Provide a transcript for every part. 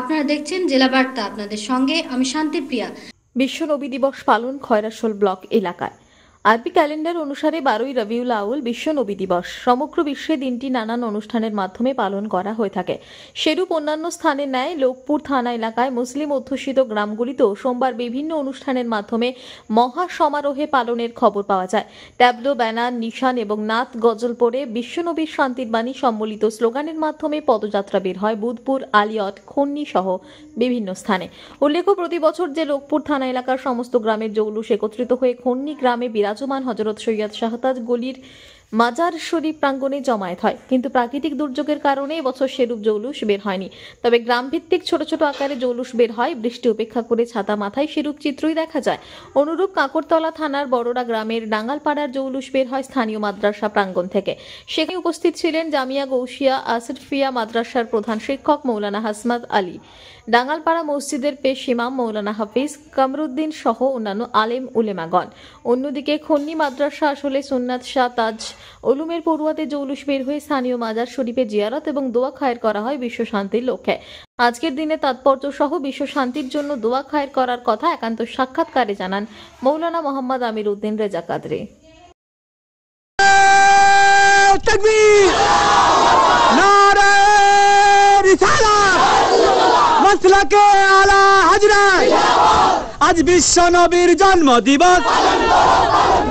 আপনারা দেখছেন জেলা বার্তা আপনাদের সঙ্গে আমি শান্তিপ্রিয়া বিশ্ব নবী দিবস পালন খয়রাসোল ব্লক এলাকায় আরবি ক্যালেন্ডার অনুসারে বারোই রবিউল আউল বিশ্ব নবী দিবস সমগ্র বিশ্বে দিনটি নানান অনুষ্ঠানের মাধ্যমে পালন করা হয়ে থাকে সেরূপ অন্যান্য স্থানে ন্যায় লোকপুর থানা এলাকায় মুসলিম অধ্যুষিত গ্রামগুলিতেও সোমবার বিভিন্ন অনুষ্ঠানের মাধ্যমে মহা সমারোহে পালনের খবর পাওয়া যায় ট্যাবলো ব্যানার নিশান এবং নাত গজল পরে বিশ্বনবীর শান্তির বাণী সম্বলিত স্লোগানের মাধ্যমে পদযাত্রা বের হয় বুধপুর আলিয়ট খন্নি সহ বিভিন্ন স্থানে উল্লেখ্য প্রতি বছর যে লোকপুর থানা এলাকার সমস্ত গ্রামের জৌলুস একত্রিত হয়ে খন্নি গ্রামে বিরাজ বিরাজমান হজরত সৈয়দ শাহতাজ গলির মাজার শরীফ প্রাঙ্গণে জমায়েত হয় কিন্তু প্রাকৃতিক দুর্যোগের কারণে এবছর সেরূপ জৌলুস বের হয়নি তবে গ্রামভিত্তিক ছোট ছোট আকারে জৌলুস বের হয় বৃষ্টি উপেক্ষা করে ছাতা মাথায় সেরূপ চিত্রই দেখা যায় অনুরূপ কাঁকরতলা থানার বড়রা গ্রামের ডাঙ্গালপাড়ার জৌলুস বের হয় স্থানীয় মাদ্রাসা প্রাঙ্গণ থেকে সেখানে উপস্থিত ছিলেন জামিয়া গৌশিয়া আসিরফিয়া মাদ্রাসার প্রধান শিক্ষক মৌলানা হাসমাত আলী ডাঙ্গালপাড়া মসজিদের পেশ ইমাম মৌলানা হাফিজ কামরুদ্দিন সহ অন্যান্য আলেম উলেমাগণ অন্যদিকে খন্নি মাদ্রাসা আসলে সোননাথ শাহ তাজ ওলুমের পড়ুয়াতে জৌলুস বের হয়ে স্থানীয় মাজার শরীফে জিয়ারত এবং দোয়া খায়ের করা হয় বিশ্ব শান্তির লক্ষ্যে আজকের দিনে তাৎপর্য সহ বিশ্ব শান্তির জন্য দোয়া খায়ের করার কথা একান্ত সাক্ষাৎকারে জানান মৌলানা মোহাম্মদ আমির উদ্দিন রেজা কাদরে আজ বিশ্ব নবীর জন্ম দিবস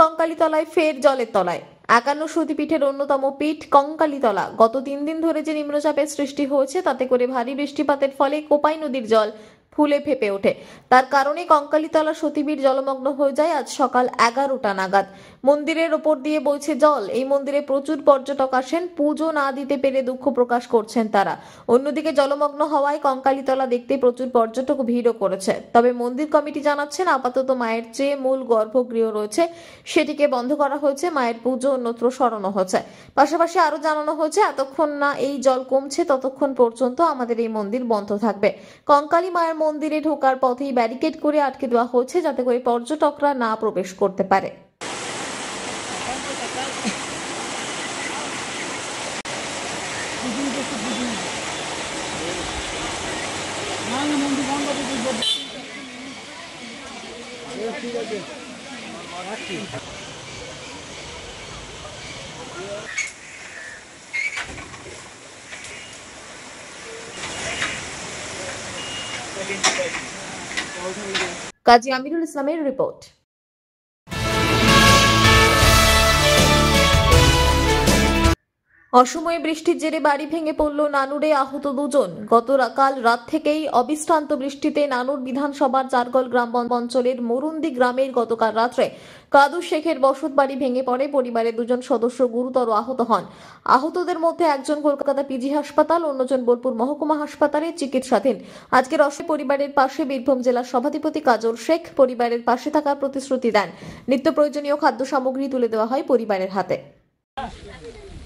কঙ্কালীতলায় ফের জলের তলায় একান্ন সতীপীঠের অন্যতম পীঠ কঙ্কালীতলা গত তিন দিন ধরে যে নিম্নচাপের সৃষ্টি হয়েছে তাতে করে ভারী বৃষ্টিপাতের ফলে কোপাই নদীর জল ফুলে ফেপে ওঠে তার কারণে কঙ্কালীতলা সতীবীর জলমগ্ন হয়ে যায় আজ সকাল এগারোটা নাগাদ মন্দিরের ওপর দিয়ে বইছে জল এই মন্দিরে প্রচুর পর্যটক আসেন পুজো না দিতে পেরে দুঃখ প্রকাশ করছেন তারা অন্যদিকে জলমগ্ন হওয়ায় কঙ্কালীতলা দেখতে প্রচুর পর্যটক ভিড়ও করেছে তবে মন্দির কমিটি জানাচ্ছেন আপাতত মায়ের চেয়ে মূল গর্ভগৃহ রয়েছে সেটিকে বন্ধ করা হয়েছে মায়ের পুজো অন্যত্র সরানো হয়েছে পাশাপাশি আরো জানানো হয়েছে এতক্ষণ না এই জল কমছে ততক্ষণ পর্যন্ত আমাদের এই মন্দির বন্ধ থাকবে কঙ্কালী মায়ের মন্দিরে ঢোকার পথেই ব্যারিকেড করে আটকে দেওয়া হয়েছে যাতে করে পর্যটকরা না প্রবেশ করতে পারে কাজী আমিরুল ইসলামের রিপোর্ট অসময়ে বৃষ্টির জেরে বাড়ি ভেঙে পড়ল নানুরে আহত দুজন গতকাল রাত থেকেই অবিশ্রান্ত বৃষ্টিতে নানুর বিধানসভার চারগল গ্রাম অঞ্চলের মরুন্দি গ্রামের গতকাল রাত্রে কাদু শেখের বসত বাড়ি ভেঙে পড়ে পরিবারের দুজন সদস্য গুরুতর আহত হন আহতদের মধ্যে একজন কলকাতা পিজি হাসপাতাল অন্যজন বোলপুর মহকুমা হাসপাতালে চিকিৎসাধীন আজকের অসময় পরিবারের পাশে বীরভূম জেলার সভাধিপতি কাজল শেখ পরিবারের পাশে থাকার প্রতিশ্রুতি দেন নিত্য প্রয়োজনীয় খাদ্য সামগ্রী তুলে দেওয়া হয় পরিবারের হাতে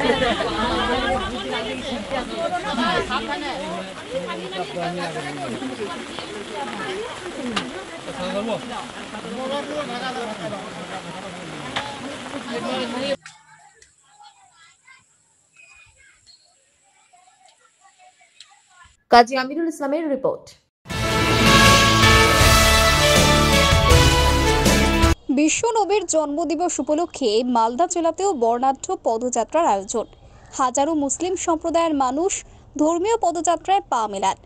Kaji ya Aminul Islami Report. বিশ্বনবীর জন্মদিবস উপলক্ষে মালদা জেলাতেও বর্ণাঢ্য পদযাত্রার আয়োজন হাজারো মুসলিম সম্প্রদায়ের মানুষ ধর্মীয় পদযাত্রায় পা মেলান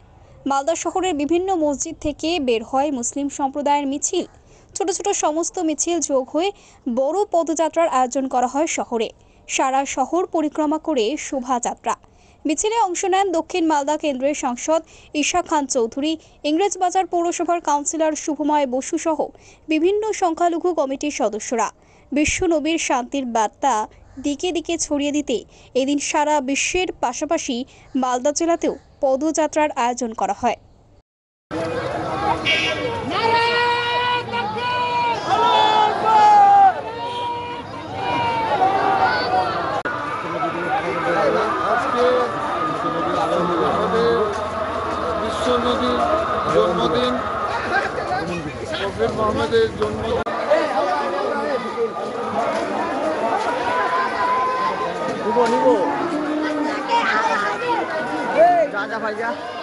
মালদা শহরের বিভিন্ন মসজিদ থেকে বের হয় মুসলিম সম্প্রদায়ের মিছিল ছোট ছোট সমস্ত মিছিল যোগ হয়ে বড় পদযাত্রার আয়োজন করা হয় শহরে সারা শহর পরিক্রমা করে শোভাযাত্রা মিছিলে অংশ নেন দক্ষিণ মালদা কেন্দ্রের সাংসদ ঈশা খান চৌধুরী ইংরেজবাজার পৌরসভার কাউন্সিলর শুভময় বসু সহ বিভিন্ন সংখ্যালঘু কমিটির সদস্যরা বিশ্বনবীর শান্তির বার্তা দিকে দিকে ছড়িয়ে দিতে এদিন সারা বিশ্বের পাশাপাশি মালদা জেলাতেও পদযাত্রার আয়োজন করা হয় para allá.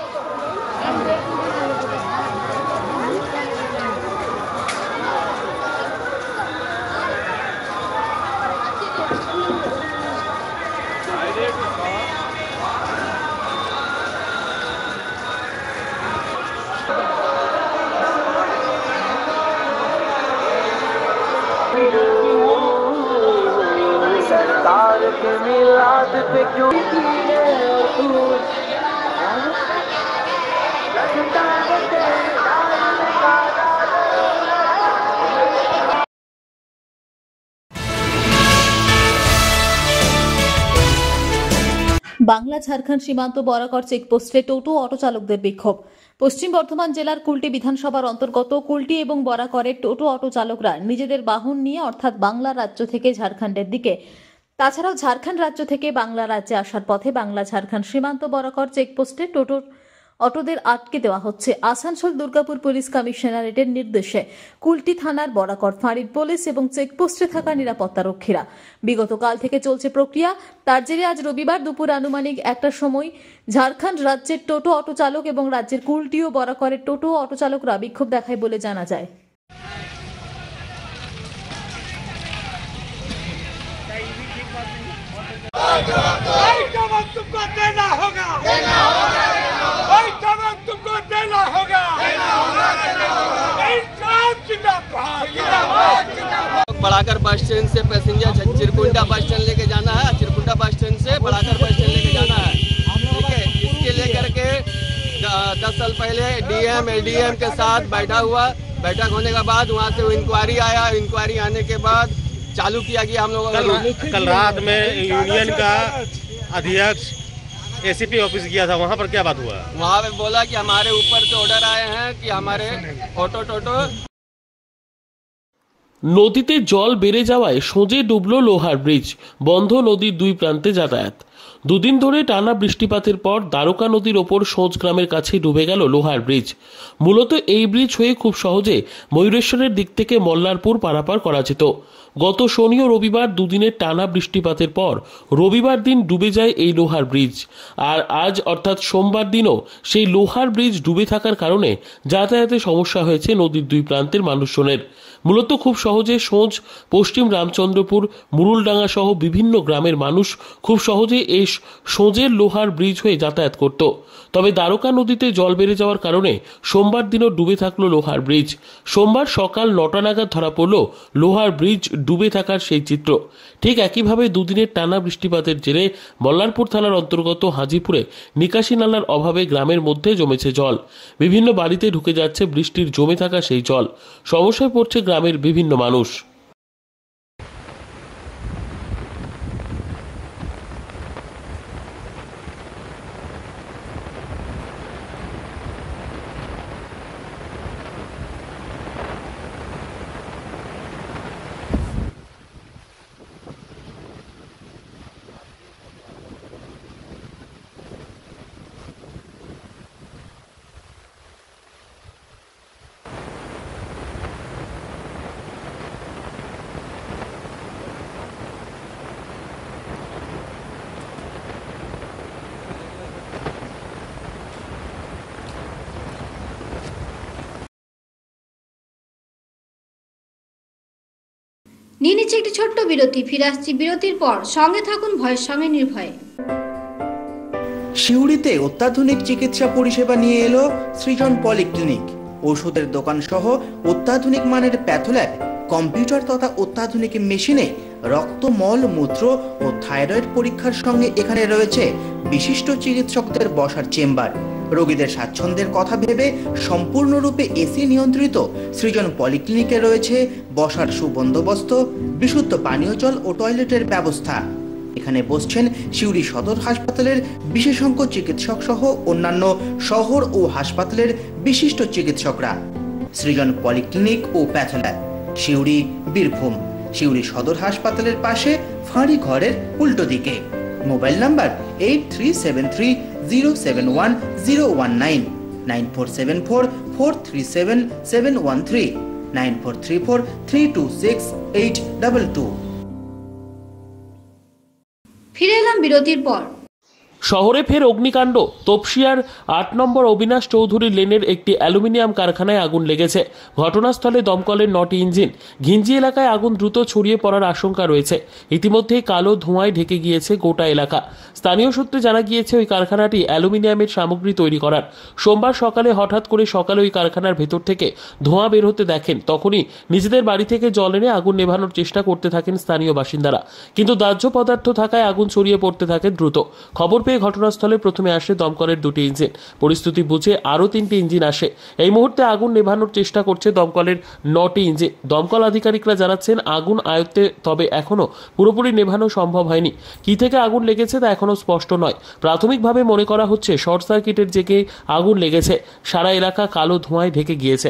বাংলা ঝাড়খণ্ড সীমান্ত বরাকর চেকপোস্টে টোটো অটো চালকদের বিক্ষোভ পশ্চিম বর্ধমান জেলার কুলটি বিধানসভার অন্তর্গত কুলটি এবং বরাকরের টোটো অটো চালকরা নিজেদের বাহন নিয়ে অর্থাৎ বাংলা রাজ্য থেকে ঝাড়খণ্ডের দিকে তাছাড়াও ঝাড়খণ্ড রাজ্য থেকে বাংলা রাজ্যে আসার পথে বাংলা ঝাড়খণ্ড সীমান্ত বরাকর চেকপোস্টে টোটোর অটোদের আটকে দেওয়া হচ্ছে আসানসোল দুর্গাপুর পুলিশ কমিশনারেটের নির্দেশে কুলটি থানার বরাকর ফাঁড়ির পুলিশ এবং চেকপোস্টে থাকা নিরাপত্তা রক্ষীরা বিগত কাল থেকে চলছে প্রক্রিয়া তার জেরে আজ রবিবার দুপুর আনুমানিক একটা সময় ঝাড়খণ্ড রাজ্যের টোটো অটো চালক এবং রাজ্যের কুলটি ও বরাকরের টোটো অটো চালকরা বিক্ষোভ দেখায় বলে জানা যায় देना होगा देना होगा कहना होगा बड़ाकर बस स्टैंड से पैसेंजर चिरकुंडा बस स्टैंड लेके जाना है चिरकुंडा बस स्टैंड से बड़ाकर बस स्टैंड लेके जाना है ठीक है इसके लेकर के दस साल पहले डीएम एडीएम के साथ बैठा हुआ बैठक होने के बाद वहाँ से इंक्वायरी आया इंक्वायरी आने के बाद चालू किया गया हम लोगों कल, कल रात में यूनियन का अध्यक्ष एसीपी ऑफिस गया था वहाँ पर क्या बात हुआ वहाँ पे बोला कि हमारे ऊपर से ऑर्डर आए हैं कि हमारे ऑटो टोटो নদীতে জল বেড়ে যাওয়ায় সোজে ডুবল লোহার ব্রিজ বন্ধ নদীর দুই প্রান্তে যাতায়াত দুদিন ধরে টানা বৃষ্টিপাতের পর দ্বারকা নদীর ওপর সোজ গ্রামের কাছে ডুবে গেল লোহার ব্রিজ মূলত এই ব্রিজ হয়ে খুব সহজে ময়ূরেশ্বরের দিক থেকে মল্লারপুর পারাপার করা যেত গত শনি ও রবিবার দুদিনের টানা বৃষ্টিপাতের পর রবিবার দিন ডুবে যায় এই লোহার ব্রিজ আর আজ অর্থাৎ সোমবার দিনও সেই লোহার ব্রিজ ডুবে থাকার কারণে যাতায়াতে সমস্যা হয়েছে নদীর দুই প্রান্তের মানুষজনের মূলত খুব সহজে সোঁজ পশ্চিম রামচন্দ্রপুর মুরুলডাঙ্গা সহ বিভিন্ন গ্রামের মানুষ খুব সহজে এই সোঁজের লোহার ব্রিজ হয়ে যাতায়াত করত তবে দ্বারকা নদীতে জল বেড়ে যাওয়ার কারণে সোমবার দিনও ডুবে থাকলো লোহার ব্রিজ সোমবার সকাল নটা নাগাদ ধরা পড়ল লোহার ব্রিজ ডুবে থাকার সেই চিত্র ঠিক একইভাবে দুদিনের টানা বৃষ্টিপাতের জেরে মল্লারপুর থানার অন্তর্গত হাজিপুরে নিকাশি নালার অভাবে গ্রামের মধ্যে জমেছে জল বিভিন্ন বাড়িতে ঢুকে যাচ্ছে বৃষ্টির জমে থাকা সেই জল সমস্যায় পড়ছে গ্রামের বিভিন্ন মানুষ নিয়ে নিচ্ছে একটি ছোট্ট বিরতি ফিরে আসছি বিরতির পর সঙ্গে থাকুন ভয়ের সঙ্গে নির্ভয়ে শিউড়িতে অত্যাধুনিক চিকিৎসা পরিষেবা নিয়ে এলো সৃজন পলিক্লিনিক ওষুধের দোকান সহ অত্যাধুনিক মানের প্যাথোল্যাব কম্পিউটার তথা অত্যাধুনিক মেশিনে রক্ত মল মূত্র ও থাইরয়েড পরীক্ষার সঙ্গে এখানে রয়েছে বিশিষ্ট চিকিৎসকদের বসার চেম্বার রোগীদের স্বাচ্ছন্দ্যের কথা ভেবে সম্পূর্ণরূপে এসি নিয়ন্ত্রিত সৃজন পলিক্লিনিকে রয়েছে বসার সুবন্দোবস্ত বিশুদ্ধ পানীয় জল ও টয়লেটের ব্যবস্থা এখানে বসছেন সিউড়ি সদর হাসপাতালের বিশেষজ্ঞ চিকিৎসক সহ অন্যান্য শহর ও হাসপাতালের বিশিষ্ট চিকিৎসকরা সৃজন পলিক্লিনিক ও প্যাথোল্যাব সিউড়ি বীরভূম সিউড়ি সদর হাসপাতালের পাশে ফাঁড়ি ঘরের উল্টো দিকে mobile number eight three seven three zero seven one zero one nine nine four seven four four three seven seven one three nine four three four three two six eight double two ফিরে এলাম বিরতির পর শহরে ফের অগ্নিকাণ্ড তপসিয়ার আট নম্বর অবিনাশ চৌধুরী লেনের একটি অ্যালুমিনিয়াম কারখানায় আগুন লেগেছে ঘটনাস্থলে দমকলের নটি ইঞ্জিন ঘিঞ্জি এলাকায় আগুন দ্রুত ছড়িয়ে পড়ার আশঙ্কা রয়েছে ইতিমধ্যেই কালো ধোঁয়ায় ঢেকে গিয়েছে গোটা এলাকা স্থানীয় সূত্রে জানা গিয়েছে ওই কারখানাটি অ্যালুমিনিয়ামের সামগ্রী তৈরি করার সোমবার সকালে হঠাৎ করে সকালে ওই কারখানার ভেতর থেকে ধোঁয়া বের হতে দেখেন তখনই নিজেদের বাড়ি থেকে জল এনে আগুন নেভানোর চেষ্টা করতে থাকেন স্থানীয় বাসিন্দারা কিন্তু দাহ্য পদার্থ থাকায় আগুন ছড়িয়ে পড়তে থাকে দ্রুত খবর পেয়ে ঘটনাস্থলে প্রথমে আসে দমকলের দুটি ইঞ্জিন পরিস্থিতি বুঝে আরও তিনটি ইঞ্জিন আসে এই মুহূর্তে আগুন নেভানোর চেষ্টা করছে দমকলের নটি ইঞ্জিন দমকল আধিকারিকরা জানাচ্ছেন আগুন আয়ত্তে তবে এখনও পুরোপুরি নেভানো সম্ভব হয়নি কি থেকে আগুন লেগেছে তা এখনও স্পষ্ট নয় প্রাথমিকভাবে মনে করা হচ্ছে শর্ট সার্কিটের জেগে আগুন লেগেছে সারা এলাকা কালো ধোঁয়ায় ঢেকে গিয়েছে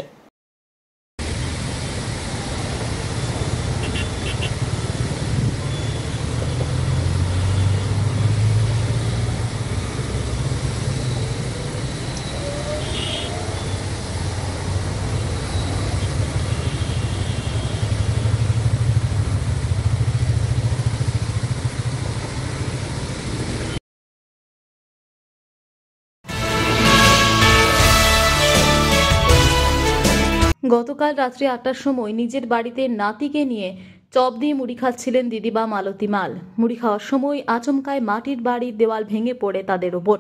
গতকাল রাত্রি আটটার সময় নিজের বাড়িতে নাতিকে নিয়ে চপ দিয়ে মুড়ি খাচ্ছিলেন দিদিবা মালতী মাল মুড়ি খাওয়ার সময় আচমকায় মাটির বাড়ির দেওয়াল ভেঙে পড়ে তাদের ওপর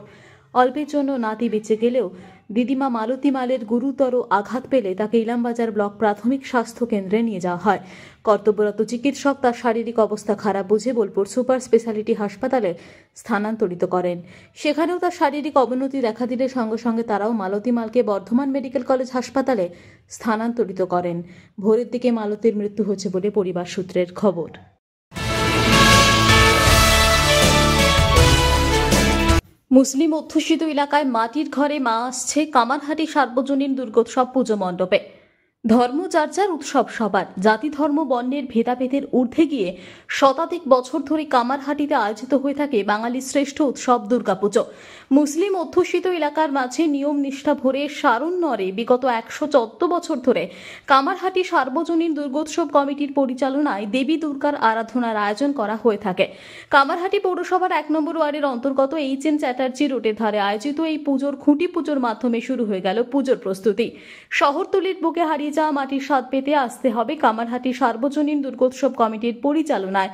অল্পের জন্য নাতি বেঁচে গেলেও দিদিমা মালতী মালের গুরুতর আঘাত পেলে তাকে ইলামবাজার ব্লক প্রাথমিক স্বাস্থ্য কেন্দ্রে নিয়ে যাওয়া হয় কর্তব্যরত চিকিৎসক তার শারীরিক অবস্থা খারাপ বুঝে বোলপুর সুপার স্পেশালিটি হাসপাতালে স্থানান্তরিত করেন সেখানেও তার শারীরিক অবনতি দেখা দিলে সঙ্গে সঙ্গে তারাও মালতী মালকে বর্ধমান মেডিকেল কলেজ হাসপাতালে স্থানান্তরিত করেন ভোরের দিকে মালতীর মৃত্যু হচ্ছে বলে পরিবার সূত্রের খবর মুসলিম অধ্যুষিত এলাকায় মাটির ঘরে মা আসছে কামারহাটি সার্বজনীন দুর্গোৎসব পুজো মণ্ডপে ধর্ম উৎসব সবার জাতি ধর্ম বর্ণের ভেদাভেদের ঊর্ধ্বে গিয়ে শতাধিক বছর ধরে কামারহাটিতে আয়োজিত হয়ে থাকে বাঙালির শ্রেষ্ঠ উৎসব দুর্গাপুজো মুসলিম অধ্যুষিত এলাকার মাঝে নিয়ম নিষ্ঠা ভরে নরে বিগত একশো চোদ্দ বছর ধরে কামারহাটি সার্বজনীন দুর্গোৎসব কমিটির পরিচালনায় দেবী দুর্গার আরাধনার আয়োজন করা হয়ে থাকে কামারহাটি পৌরসভার এক নম্বর ওয়ার্ডের অন্তর্গত এইচ এন চ্যাটার্জি রোডের ধারে আয়োজিত এই পুজোর খুঁটি পুজোর মাধ্যমে শুরু হয়ে গেল পুজোর প্রস্তুতি শহরতলির বুকে হারিয়ে যা মাটির স্বাদ পেতে আসতে হবে কামারহাটি সার্বজনীন দুর্গোৎসব কমিটির পরিচালনায়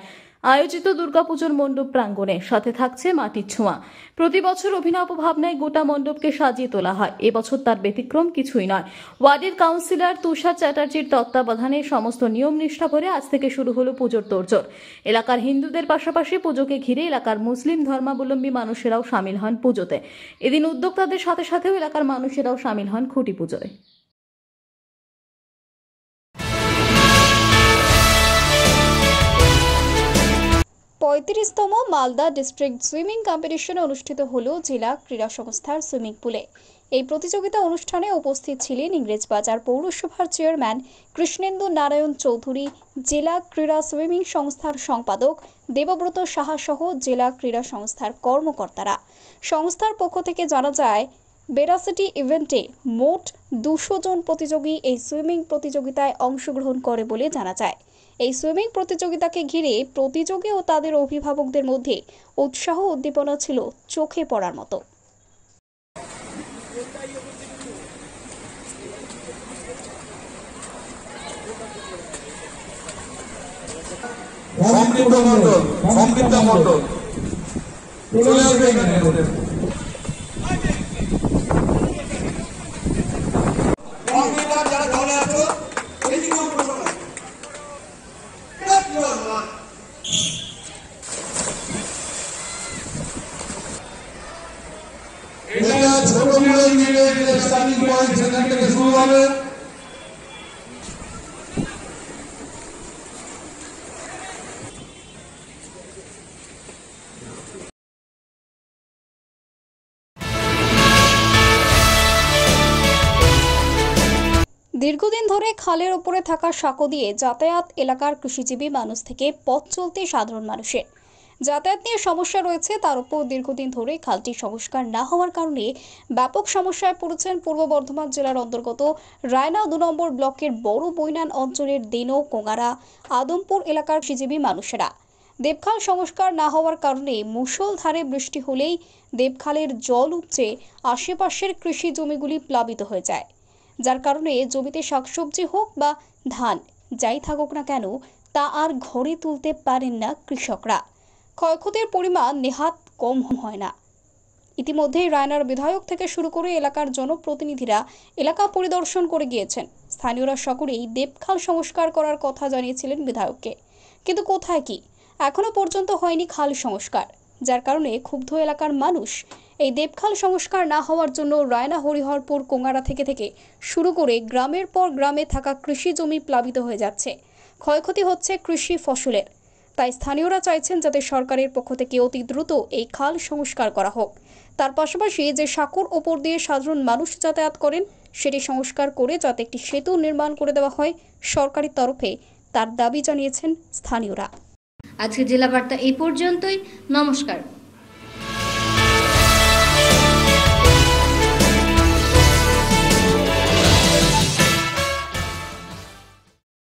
আয়োজিত দুর্গাপুজোর মণ্ডপ প্রাঙ্গণে সাথে থাকছে মাটির ছোঁয়া প্রতি বছর অভিনব ভাবনায় গোটা মণ্ডপকে সাজিয়ে তোলা হয় এবছর তার ব্যতিক্রম কিছুই নয় ওয়ার্ডের কাউন্সিলর তুষার চ্যাটার্জির তত্ত্বাবধানে সমস্ত নিয়ম নিষ্ঠা করে আজ থেকে শুরু হলো পুজোর তোরজোর এলাকার হিন্দুদের পাশাপাশি পুজোকে ঘিরে এলাকার মুসলিম ধর্মাবলম্বী মানুষেরাও সামিল হন পুজোতে এদিন উদ্যোক্তাদের সাথে সাথেও এলাকার মানুষেরাও সামিল হন খুঁটি পুজোয় পঁয়ত্রিশতম মালদা ডিস্ট্রিক্ট সুইমিং কম্পিটিশনে অনুষ্ঠিত হল জেলা ক্রীড়া সংস্থার সুইমিং পুলে এই প্রতিযোগিতা অনুষ্ঠানে উপস্থিত ছিলেন ইংরেজবাজার পৌরসভার চেয়ারম্যান কৃষ্ণেন্দু নারায়ণ চৌধুরী জেলা ক্রীড়া সুইমিং সংস্থার সম্পাদক দেবব্রত সাহাসহ জেলা ক্রীড়া সংস্থার কর্মকর্তারা সংস্থার পক্ষ থেকে জানা যায় বেরাসিটি ইভেন্টে মোট দুশো জন প্রতিযোগী এই সুইমিং প্রতিযোগিতায় অংশগ্রহণ করে বলে জানা যায় এই সুইমিং প্রতিযোগিতাকে ঘিরে প্রতিযোগী ও তাদের অভিভাবকদের মধ্যে উৎসাহ উদ্দীপনা ছিল চোখে পড়ার মতো সেখান থেকে শুরু হবে দীর্ঘদিন ধরে খালের ওপরে থাকা সাঁকো দিয়ে যাতায়াত এলাকার কৃষিজীবী মানুষ থেকে পথ চলতে সাধারণ মানুষের যাতায়াত নিয়ে সমস্যা রয়েছে তার উপর দীর্ঘদিন ধরে খালটি সংস্কার না হওয়ার কারণে ব্যাপক সমস্যায় পড়েছেন পূর্ব বর্ধমান জেলার অন্তর্গত রায়না দু নম্বর ব্লকের বড় বৈনান অঞ্চলের দেনো কোঙারা আদমপুর এলাকার কৃষিজীবী মানুষেরা দেবখাল সংস্কার না হওয়ার কারণে মুষলধারে বৃষ্টি হলেই দেবখালের জল উপচে আশেপাশের কৃষি জমিগুলি প্লাবিত হয়ে যায় যার কারণে জমিতে শাকসবজি হোক বা ধান যাই থাকুক না কেন তা আর ঘরে তুলতে পারেন না কৃষকরা ক্ষয়ক্ষতির পরিমাণ নেহাত কম হয় না ইতিমধ্যেই রায়নার বিধায়ক থেকে শুরু করে এলাকার জনপ্রতিনিধিরা এলাকা পরিদর্শন করে গিয়েছেন স্থানীয়রা সকলেই দেবখাল সংস্কার করার কথা জানিয়েছিলেন বিধায়ককে কিন্তু কোথায় কি এখনও পর্যন্ত হয়নি খাল সংস্কার যার কারণে ক্ষুব্ধ এলাকার মানুষ এই দেবখাল সংস্কার না হওয়ার জন্য রায়না হরিহরপুর কোঙারা থেকে থেকে শুরু করে গ্রামের পর গ্রামে থাকা কৃষি জমি প্লাবিত হয়ে যাচ্ছে ক্ষয়ক্ষতি হচ্ছে কৃষি ফসলের তাই স্থানীয়রা চাইছেন যাতে সরকারের পক্ষ থেকে অতি দ্রুত এই খাল সংস্কার করা হোক তার পাশাপাশি যে সাঁকুর ওপর দিয়ে সাধারণ মানুষ যাতায়াত করেন সেটি সংস্কার করে যাতে একটি সেতু নির্মাণ করে দেওয়া হয় সরকারি তরফে তার দাবি জানিয়েছেন স্থানীয়রা আজকে জেলা বার্তা এই পর্যন্তই নমস্কার